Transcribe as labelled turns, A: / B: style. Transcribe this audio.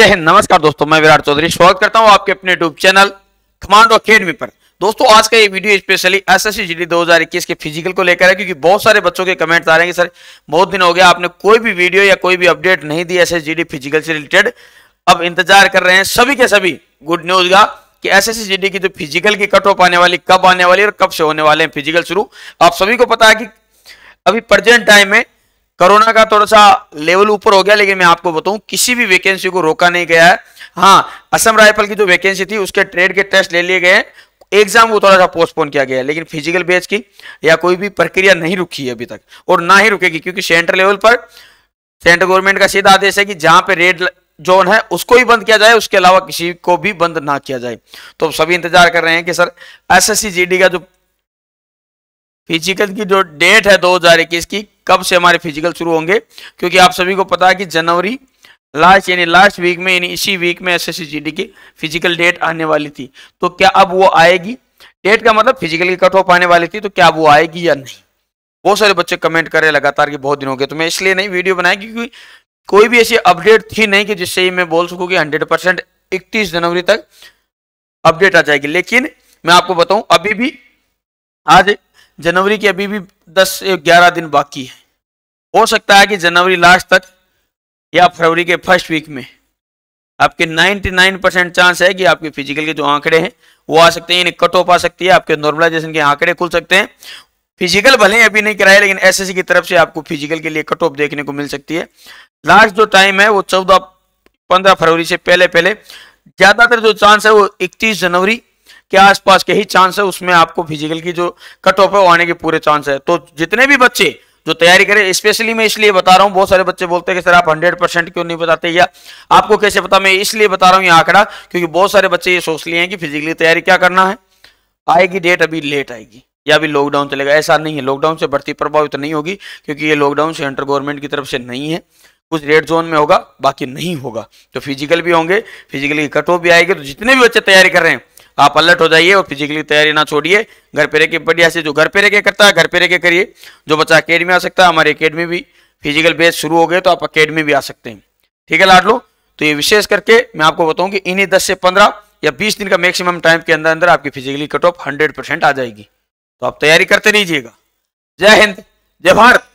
A: जय हिंद नमस्कार दोस्तों मैं विराट चौधरी स्वागत करता हूं आपके अपने यूट्यूब चैनल कमांडो अकेडमी पर दोस्तों आज का ये video specially S S C के फिजिकल को लेकर है क्योंकि बहुत सारे बच्चों के कमेंट्स आ रहे हैं कि सर बहुत दिन हो गया आपने कोई भी वीडियो या कोई भी अपडेट नहीं दी एस फिजिकल से रिलेटेड अब इंतजार कर रहे हैं सभी के सभी गुड न्यूज का कि एस एस की जो फिजिकल की कट ऑफ आने वाली कब आने वाली और कब से होने वाले हैं फिजिकल शुरू आप सभी को पता है कि अभी प्रेजेंट टाइम में कोरोना का थोड़ा सा लेवल ऊपर हो गया लेकिन मैं आपको बताऊं किसी भी वैकेंसी को रोका नहीं गया है हाँ असम राइफल की जो वैकेंसी थी उसके ट्रेड के टेस्ट ले लिए गए एग्जाम वो थोड़ा सा पोस्टपोन किया गया है लेकिन फिजिकल बेच की या कोई भी प्रक्रिया नहीं रुकी है अभी तक और ना ही रुकेगी क्योंकि सेंट्रल लेवल पर सेंट्रल गवर्नमेंट का सीधा आदेश है कि जहां पे रेड जोन है उसको ही बंद किया जाए उसके अलावा किसी को भी बंद ना किया जाए तो सभी इंतजार कर रहे हैं कि सर एस एस का जो फिजिकल की जो डेट है 2021 की कब से हमारे फिजिकल शुरू होंगे क्योंकि आप सभी को पता है कि जनवरी लास्ट यानी लास्ट वीक में यानी इसी वीक में एस एस की फिजिकल डेट आने वाली थी तो क्या अब वो आएगी डेट का मतलब फिजिकल की कट ऑफ आने वाली थी तो क्या वो आएगी या नहीं बहुत सारे बच्चे कमेंट कर रहे लगातार कि बहुत दिन हो गए तो मैं इसलिए नहीं वीडियो बनाया क्योंकि कोई भी ऐसी अपडेट थी नहीं कि जिससे मैं बोल सकूँ कि हंड्रेड परसेंट इकतीस जनवरी तक अपडेट आ जाएगी लेकिन मैं आपको बताऊं अभी भी आज जनवरी के अभी भी दस ग्यारह दिन बाकी है हो सकता है कि जनवरी लास्ट तक या फरवरी के फर्स्ट वीक में आपके 99 परसेंट चांस है कि आपके फिजिकल के जो आंकड़े हैं वो आ सकते हैं कट ऑफ आ सकती है आपके नॉर्मलाइजेशन के आंकड़े खुल सकते हैं फिजिकल भले ही अभी नहीं कराया लेकिन एसएससी की तरफ से आपको फिजिकल के लिए कट ऑफ देखने को मिल सकती है लास्ट जो टाइम है वो चौदह पंद्रह फरवरी से पहले पहले ज्यादातर जो चांस है वो इकतीस जनवरी के आसपास के ही चांस है उसमें आपको फिजिकल की जो कट ऑफ है आने के पूरे चांस है तो जितने भी बच्चे जो तैयारी करें स्पेशली मैं इसलिए बता रहा हूं बहुत सारे बच्चे बोलते हैं कि सर आप 100 परसेंट क्यों नहीं बताते या आपको कैसे पता मैं इसलिए बता रहा हूं ये आंकड़ा क्योंकि बहुत सारे बच्चे ये सोच लिए हैं कि फिजिकली तैयारी क्या करना है आएगी डेट अभी लेट आएगी या अभी लॉकडाउन चलेगा ऐसा नहीं है लॉकडाउन से बढ़ती प्रभावित नहीं होगी क्योंकि ये लॉकडाउन सेंट्रल गवर्नमेंट की तरफ से नहीं है कुछ रेड जोन में होगा बाकी नहीं होगा तो फिजिकल भी होंगे फिजिकली कट ऑफ भी आएगी तो जितने भी बच्चे तैयारी कर रहे हैं आप अलर्ट हो जाइए और फिजिकली तैयारी ना छोड़िए घर पे रहिए बढ़िया से जो घर पे रह के करता है घर पे रह के करिए जो बच्चा अकेडमी आ सकता है हमारे अकेडमी भी फिजिकल बेस शुरू हो गए तो आप अकेडमी भी आ सकते हैं ठीक है लाडलो तो ये विशेष करके मैं आपको बताऊँ कि इन्हीं दस से पंद्रह या बीस दिन का मैक्सिमम टाइम के अंदर अंदर आपकी physically cut off hundred percent आ जाएगी तो आप तैयारी करते रहिएगा जय हिंद जय भारत